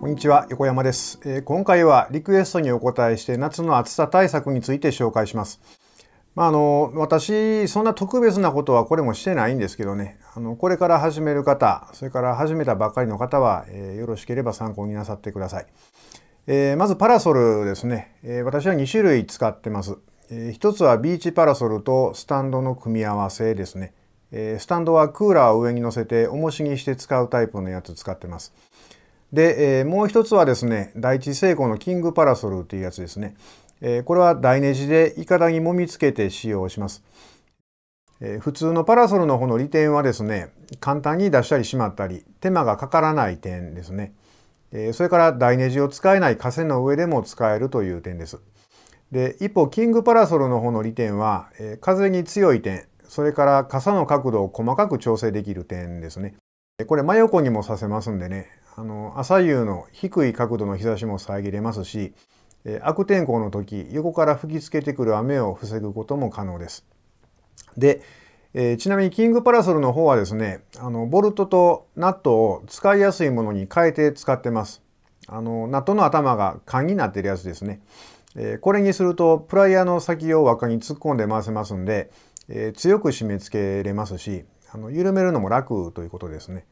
こんにちは横山です、えー、今回はリクエストにお答えして夏の暑さ対策について紹介します。まあ、あの私そんな特別なことはこれもしてないんですけどねあのこれから始める方それから始めたばかりの方は、えー、よろしければ参考になさってください。えー、まずパラソルですね、えー、私は2種類使ってます、え1つはビーチパラソルとスタンドの組み合わせですね、えスタンドはクーラーを上に乗せて重しにして使うタイプのやつ使ってますで、えー、もう一つはですね第一成功のキングパラソルというやつですね、えー、これは台ネジでいかだに揉みつけて使用します、えー、普通のパラソルの方の利点はですね簡単に出したりしまったり手間がかからない点ですね、えそれから台ネジを使えない枷の上でも使えるという点ですで一方キングパラソルの方の利点は、え風に強い点それから傘の角度を細かく調整できる点ですねこれ真横にもさせますんでねあの朝夕の低い角度の日差しも遮れますし、え悪天候の時横から吹きつけてくる雨を防ぐことも可能です。で、えー、ちなみにキングパラソルの方はですねあのボルトとナットを使いやすいものに変えて使ってますあのナットの頭が缶になってるやつですね、えー、これにするとプライヤーの先を輪っかに突っ込んで回せますんで、えー、強く締め付けれますしあの緩めるのも楽ということですね。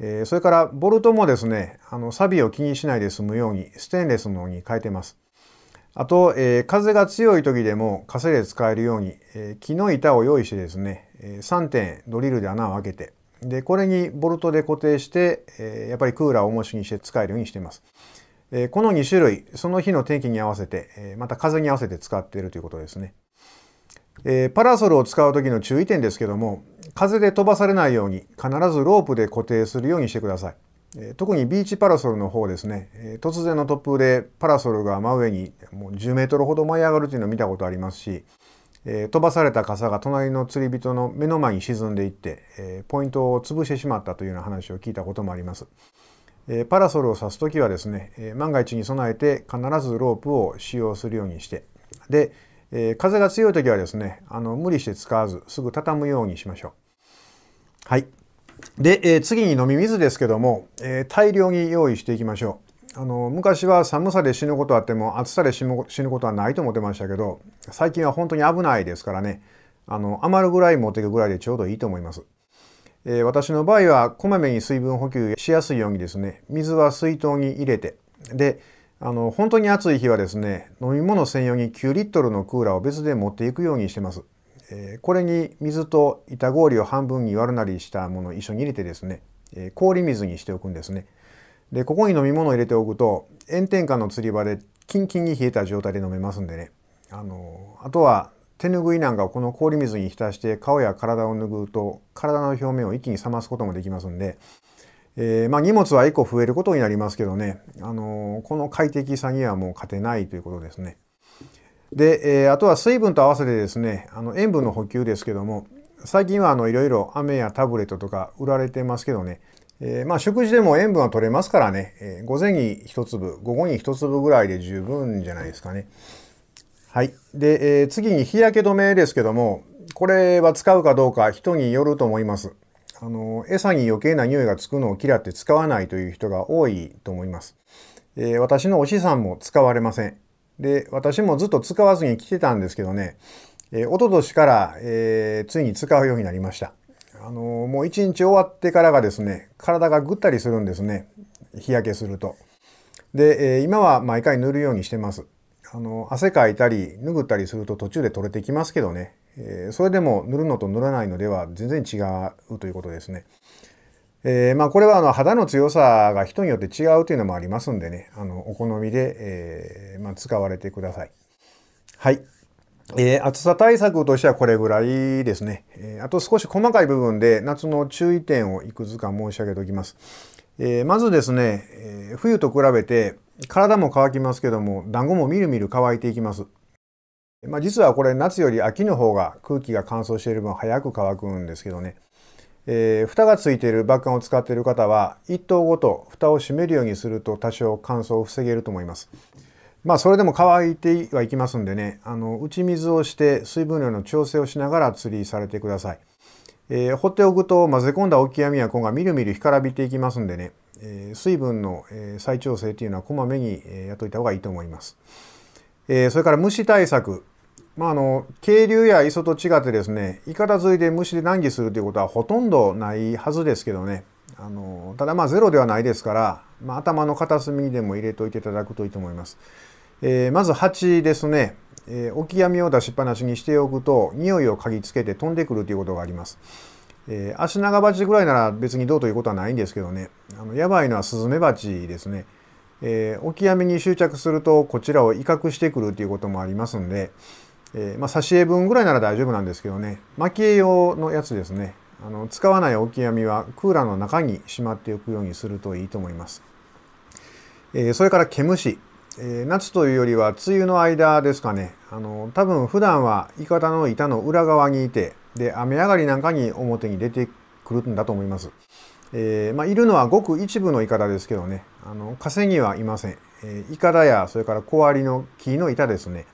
えー、それからボルトもですね、あの、を気にしないで済むようにステンレスのに変えてます。あと、えー、風が強い時でも稼いで使えるように、えー、木の板を用意してですね、3点ドリルで穴を開けて、で、これにボルトで固定して、えやっぱりクーラーを重しにして使えるようにしています。えこの2種類、その日の天気に合わせて、えまた風に合わせて使っているということですね。えー、パラソルを使う時の注意点ですけども風で飛ばされないように必ずロープで固定するようにしてください、えー、特にビーチパラソルの方ですね、えー、突然の突風でパラソルが真上にもう10メートルほど舞い上がるというのを見たことありますし、えー、飛ばされた傘が隣の釣り人の目の前に沈んでいって、えー、ポイントを潰してしまったというような話を聞いたこともあります、パラソルを刺す時はですね、万が一に備えて必ずロープを使用するようにしてでえー、風が強い時はですねあの無理して使わずすぐ畳むようにしましょう。はいで、えー、次に飲み水ですけども、えー、大量に用意していきましょうあの昔は寒さで死ぬことあっても暑さで死ぬことはないと思ってましたけど最近は本当に危ないですからねあの余るぐらい持っていくぐらいでちょうどいいと思います。え私の場合はこまめに水分補給しやすいようにですね水は水筒に入れてで、あの本当に暑い日はですね飲み物専用に9リットルのクーラーを別で持っていくようにしてます、えー、これに水と板氷を半分に割るなりしたものを一緒に入れてですね、えー、氷水にしておくんですねでここに飲み物を入れておくと炎天下の釣り場でキンキンに冷えた状態で飲めますんでねあのあとは手ぬぐいなんかをこの氷水に浸して顔や体を拭うと体の表面を一気に冷ますこともできますんでえー、まあ、荷物は1個増えることになりますけどね、あのー、この快適さにはもう勝てないということですね。で、えー、あとは水分と合わせてですね、あの塩分の補給ですけども、最近はいろいろ飴やタブレットとか売られてますけどね、えー、まあ食事でも塩分は取れますからね、えー、午前に1粒、午後に1粒ぐらいで十分じゃないですかね。はい。で、えー、次に日焼け止めですけども、これは使うかどうか人によると思います。あの餌に余計な匂いがつくのを嫌って使わないという人が多いと思います。えー、私のおさんも使われません。で、私もずっと使わずに来てたんですけどね、えー、一昨年から、えー、ついに使うようになりました。あのもう一日終わってからがですね、体がぐったりするんですね。日焼けすると。で、えー、今は毎回塗るようにしてます。あの汗かいたり、拭ったりすると途中で取れてきますけどね、えー、それでも塗るのと塗らないのでは全然違うということですね。えー、まあ、これはあの肌の強さが人によって違うというのもありますんでねあのお好みで、えー、まあ、使われてください。はい、えー、暑さ対策としてはこれぐらいですね、えー、あと少し細かい部分で夏の注意点をいくつか申し上げておきます。えー、まずですね、え冬と比べて体も乾きますけども、団子もみるみる乾いていきます。まあ、実はこれ夏より秋の方が空気が乾燥している分早く乾くんですけどね、えー、蓋がついているバッカンを使っている方は1頭ごと蓋を閉めるようにすると多少乾燥を防げると思います。まあそれでも乾いてはいきますんでねあの打ち水をして水分量の調整をしながら釣りされてください。えー、放っておくと混ぜ込んだオキアミやコンがみるみる干からびていきますんでね、えー、水分の、えー、再調整っていうのはこまめに、えー、やっといた方がいいと思います。えー、それから虫対策。まあ、あの渓流や磯と違ってですねいかダ釣いで虫で難儀するということはほとんどないはずですけどねあのただまあゼロではないですから、まあ、頭の片隅にでも入れといていただくといいと思います。えー、まず蜂ですね、えー、オキアミを出しっぱなしにしておくと匂いを嗅ぎつけて飛んでくるということがあります。えー、足長鉢ぐらいなら別にどうということはないんですけどねあのやばいのはスズメバチですね。えー、オキアミに執着するとこちらを威嚇してくるということもありますんで、えー、まあ、挿絵分ぐらいなら大丈夫なんですけどね蒔絵用のやつですねあの使わないオキアミはクーラーの中にしまっておくようにするといいと思います。えー、それから毛虫、え夏というよりは梅雨の間ですかねあの多分普段はイカタの板の裏側にいてで雨上がりなんかに表に出てくるんだと思います。えー、まあ、いるのはごく一部のイカダですけどねあの稼ぎはいません、えー、イカダやそれから小アリの木の板ですね、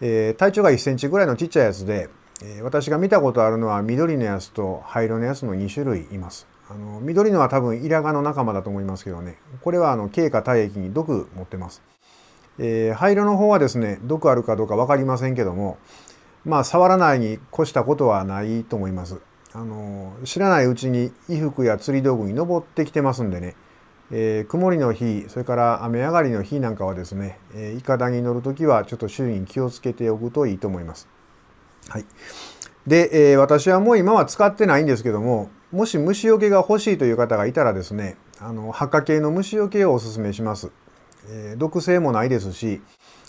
えー、体長が1センチぐらいのちっちゃいやつで、え私が見たことあるのは緑のやつと灰色のやつの2種類いますあの緑のは多分イラガの仲間だと思いますけどねこれはあの経過体液に毒持ってます、え灰色の方はですね毒あるかどうか分かりませんけどもまあ触らないに越したことはないと思いますあの知らないうちに衣服や釣り道具に登ってきてますんでね、えー、曇りの日それから雨上がりの日なんかはですね、えいかだに乗る時はちょっと周囲に気をつけておくといいと思います。はい、で、えー、私はもう今は使ってないんですけどももし虫除けが欲しいという方がいたらですねあの発火系の虫除けをおすすめします。えー、毒性もないですし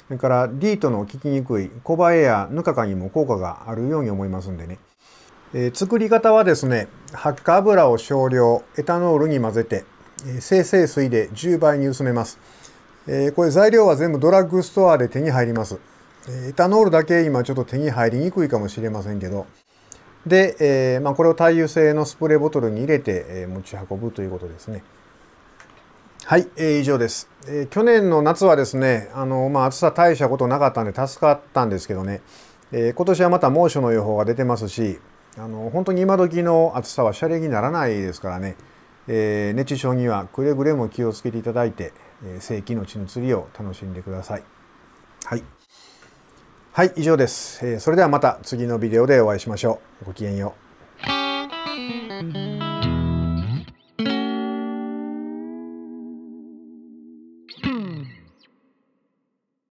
それからディートの効きにくいコバエやヌカカにも効果があるように思いますんでね。えー、作り方はですね発火油を少量エタノールに混ぜて、えー、精製水で10倍に薄めます、えー、これ材料は全部ドラッグストアで手に入りますエタノールだけ今ちょっと手に入りにくいかもしれませんけどで、えーまあ、これを耐油性のスプレーボトルに入れて、えー、持ち運ぶということですねはい、えー、以上です、えー、去年の夏はですねあの、まあ、暑さ大したことなかったんで助かったんですけどね、えー、今年はまた猛暑の予報が出てますしあの本当に今時の暑さはシャレにならないですからね、えー、熱中症にはくれぐれも気をつけていただいて、えー、正規の血の釣りを楽しんでください。はい。はい、以上です。えー、それではまた次のビデオでお会いしましょう。ごきげんよう。